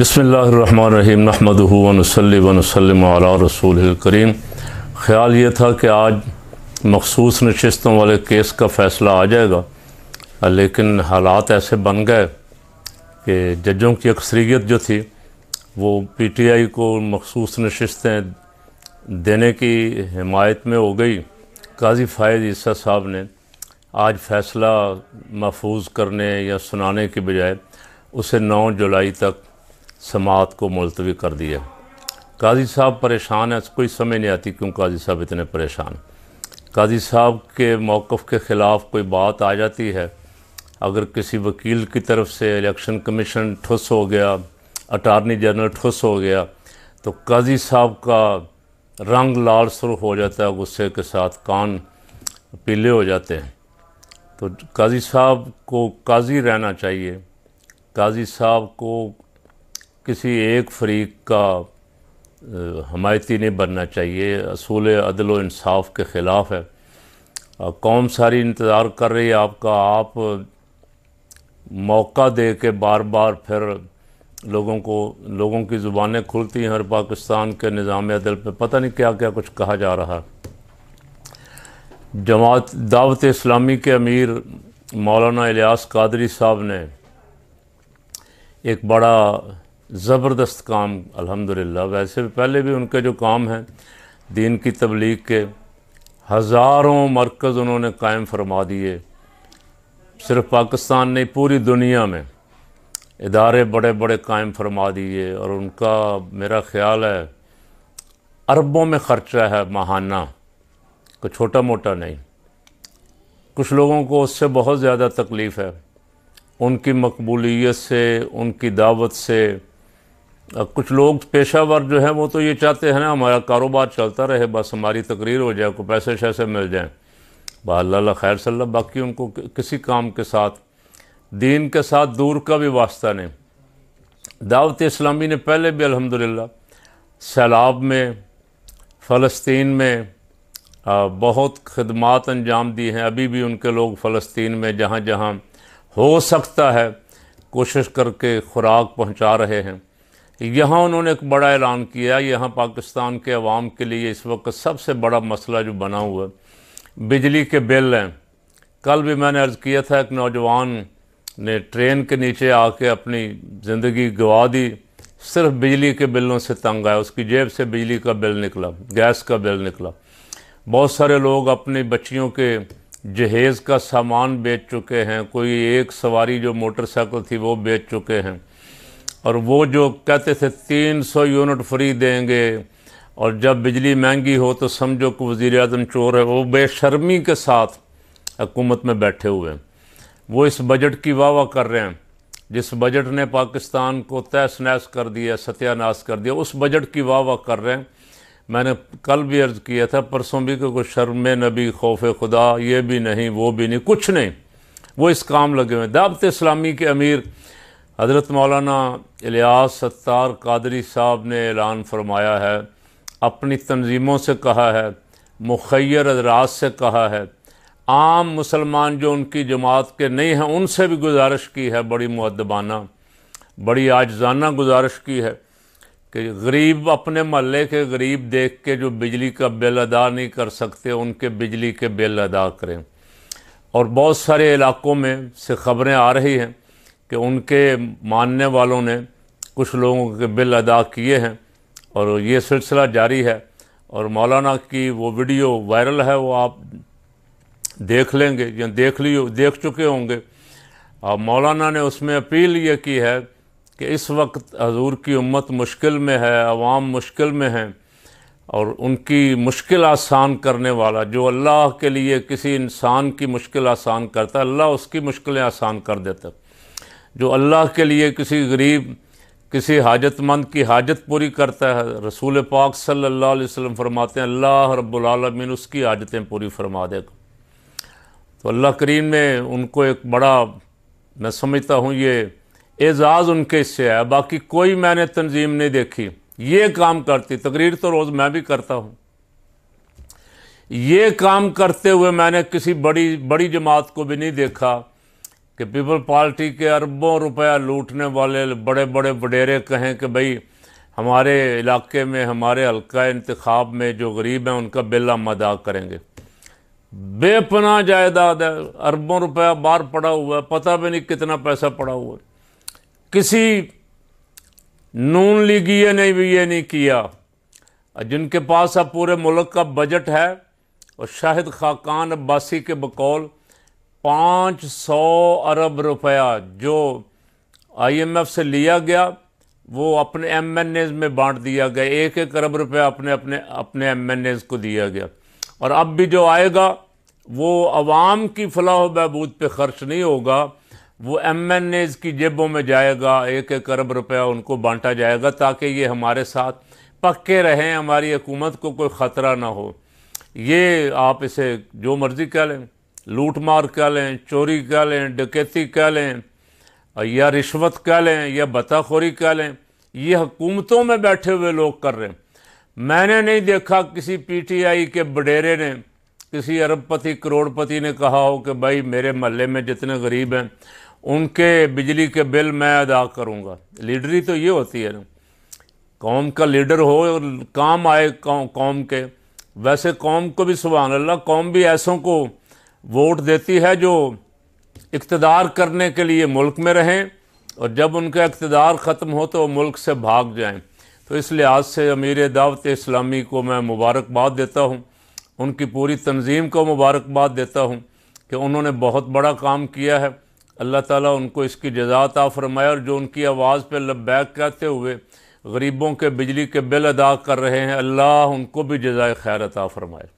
बसमीम नहमदूनसली वनसलम रसूल करीम ख़्याल ये था कि आज मखसूस नशस्तों वाले केस का फ़ैसला आ जाएगा लेकिन हालात ऐसे बन गए कि जजों की अक्सरीत जो थी वो पी टी आई को मखसूस नशस्तें देने की हमायत में हो गई काजी फ़ायद ईसा साहब ने आज फ़ैसला महफूज करने या सुनाने के बजाय उसे नौ जुलाई तक समात को मुलतवी कर दिया काजी साहब परेशान हैं कोई समझ नहीं आती क्यों काजी साहब इतने परेशान काजी साहब के मौक़ के ख़िलाफ़ कोई बात आ जाती है अगर किसी वकील की तरफ से इलेक्शन कमीशन ठुस हो गया अटारनी जनरल ठुस हो गया तो काजी साहब का रंग लाल सुर हो जाता है गुस्से के साथ कान पीले हो जाते हैं तो काजी साहब को काजी रहना चाहिए काजी साहब को किसी एक फरीक का हमायती नहीं बनना चाहिए असूल अदल इंसाफ के ख़िलाफ़ है कौम सारी इंतज़ार कर रही है आपका आप मौका दे के बार बार फिर लोगों को लोगों की ज़ुबानें खुलती हैं हर पाकिस्तान के निज़ाम अदल पे पता नहीं क्या क्या कुछ कहा जा रहा है जमात दावत इस्लामी के अमीर मौलाना इलियास कादरी साहब ने एक बड़ा ज़बरदस्त काम अल्हम्दुलिल्लाह वैसे भी पहले भी उनके जो काम हैं दीन की तबलीग के हज़ारों मरकज़ उन्होंने कायम फरमा दिए सिर्फ पाकिस्तान नहीं पूरी दुनिया में इदारे बड़े बड़े कायम फरमा दिए और उनका मेरा ख्याल है अरबों में ख़र्चा है माहाना को छोटा मोटा नहीं कुछ लोगों को उससे बहुत ज़्यादा तकलीफ़ है उनकी मकबूलीत से उनकी दावत से कुछ लोग पेशावर जो है वो तो ये चाहते हैं ना हमारा कारोबार चलता रहे बस हमारी तकरीर हो जाए को पैसे शैसे मिल जाएँ बाल खैर सल्ला बाकी उनको किसी काम के साथ दीन के साथ दूर का भी वास्ता नहीं दावत इस्लामी ने पहले भी अल्हम्दुलिल्लाह सैलाब में फ़लस्तीन में बहुत खदमात अंजाम दी हैं अभी भी उनके लोग फ़लस्तीन में जहाँ जहाँ हो सकता है कोशिश करके खुराक पहुँचा रहे हैं यहाँ उन्होंने एक बड़ा ऐलान किया यहाँ पाकिस्तान के अवाम के लिए इस वक्त सबसे बड़ा मसला जो बना हुआ है बिजली के बिल हैं कल भी मैंने अर्ज़ किया था एक नौजवान ने ट्रेन के नीचे आके अपनी ज़िंदगी गवा दी सिर्फ बिजली के बिलों से तंग आया उसकी जेब से बिजली का बिल निकला गैस का बिल निकला बहुत सारे लोग अपनी बच्चियों के जहेज़ का सामान बेच चुके हैं कोई एक सवारी जो मोटरसाइकिल थी वो बेच चुके हैं और वो जो कहते थे 300 यूनिट फ्री देंगे और जब बिजली महंगी हो तो समझो कि वज़ी अजम चोर है वो बेशर्मी के साथ हकूमत में बैठे हुए हैं वो इस बजट की वाह वाह कर रहे हैं जिस बजट ने पाकिस्तान को तहस नहस कर दिया सत्यानाश कर दिया उस बजट की वाह कर रहे हैं मैंने कल भी अर्ज़ किया था परसों भी क्योंकि शर्म नबी खौफ खुदा ये भी नहीं वो भी नहीं कुछ नहीं वो इस काम लगे हुए दावत इस्लामी के अमीर हज़रत मौलाना इलियास सत्तार कादरी साहब ने ऐलान फरमाया है अपनी तनजीमों से कहा है मुखैर अदराज से कहा है आम मुसलमान जो उनकी जमात के नहीं हैं उनसे भी गुजारिश की है बड़ी मुद्दबाना बड़ी आजजाना गुजारिश की है कि गरीब अपने महल्ले के गरीब देख के जो बिजली का बिल अदा नहीं कर सकते उनके बिजली के बिल अदा करें और बहुत सारे इलाकों में से ख़बरें आ रही हैं कि उनके मानने वालों ने कुछ लोगों के बिल अदा किए हैं और ये सिलसिला जारी है और मौलाना की वो वीडियो वायरल है वो आप देख लेंगे या देख लियो देख चुके होंगे और मौलाना ने उसमें अपील ये की है कि इस वक्त हजूर की उम्मत मुश्किल में है आवाम मुश्किल में है और उनकी मुश्किल आसान करने वाला जो अल्लाह के लिए किसी इंसान की मुश्किल आसान करता है अल्लाह उसकी मुश्किलें आसान कर देता है जो अल्लाह के लिए किसी गरीब किसी हाजतमंद की हाजत पूरी करता है रसूल पाक सल्लल्लाहु अलैहि वसल्लम फरमाते हैं अल्लाह रब्बुल रबालमीन उसकी हाजतें पूरी फरमा देगा तो अल्लाह करीम ने उनको एक बड़ा मैं समझता हूँ ये एजाज़ उनके इससे है बाकी कोई मैंने तंजीम नहीं देखी ये काम करती तकरीर तो रोज़ मैं भी करता हूँ ये काम करते हुए मैंने किसी बड़ी बड़ी जमात को भी नहीं देखा कि पीपल पार्टी के अरबों रुपया लूटने वाले बड़े बड़े वडेरे कहें कि भाई हमारे इलाके में हमारे हल्का इंतखब में जो गरीब हैं उनका बिल हम अदा करेंगे बेपना जायदाद है अरबों रुपया बाहर पड़ा हुआ है पता भी नहीं कितना पैसा पड़ा हुआ है किसी नून लीगिए ने भी ये नहीं किया जिनके पास अब पूरे मुल्क का बजट है और शाहिद खाकान अब्बासी के बकौल पाँच सौ अरब रुपया जो आईएमएफ से लिया गया वो अपने एम एन एज में बांट दिया गया एक एक अरब रुपया अपने अपने अपने एम एन एज को दिया गया और अब भी जो आएगा वो आवाम की फलाह बहबूद पर ख़र्च नहीं होगा वो एम एन एज की जेबों में जाएगा एक एक अरब रुपया उनको बांटा जाएगा ताकि ये हमारे साथ पक्के रहें हमारी हुकूमत को कोई ख़तरा ना हो ये आप इसे जो मर्ज़ी कह लें लूटमार कह लें चोरी कह लें डकैती कह लें या रिश्वत कह लें या बताखोरी कह लें ये हुकूमतों में बैठे हुए लोग कर रहे हैं मैंने नहीं देखा किसी पीटीआई के बडेरे ने किसी अरबपति करोड़पति ने कहा हो कि भाई मेरे महल्ले में जितने गरीब हैं उनके बिजली के बिल मैं अदा करूँगा लीडरी तो ये होती है ना कौम का लीडर हो और काम आए कौम के वैसे कौम को भी सुबह अल्लाह कौम भी ऐसों को वोट देती है जो इकतदार करने के लिए मुल्क में रहें और जब उनका इकतदार ख़त्म हो तो वो मुल्क से भाग जाएं तो इस लिहाज से अमीर दावत इस्लामी को मैं मुबारकबाद देता हूँ उनकी पूरी तंजीम को मुबारकबाद देता हूँ कि उन्होंने बहुत बड़ा काम किया है अल्लाह ताला उनको इसकी जजात आफरमाए और जो उनकी आवाज़ पर लब्बैक कहते हुए गरीबों के बिजली के बिल अदा कर रहे हैं अल्लाह उनको भी जजाय खैर आफरमाए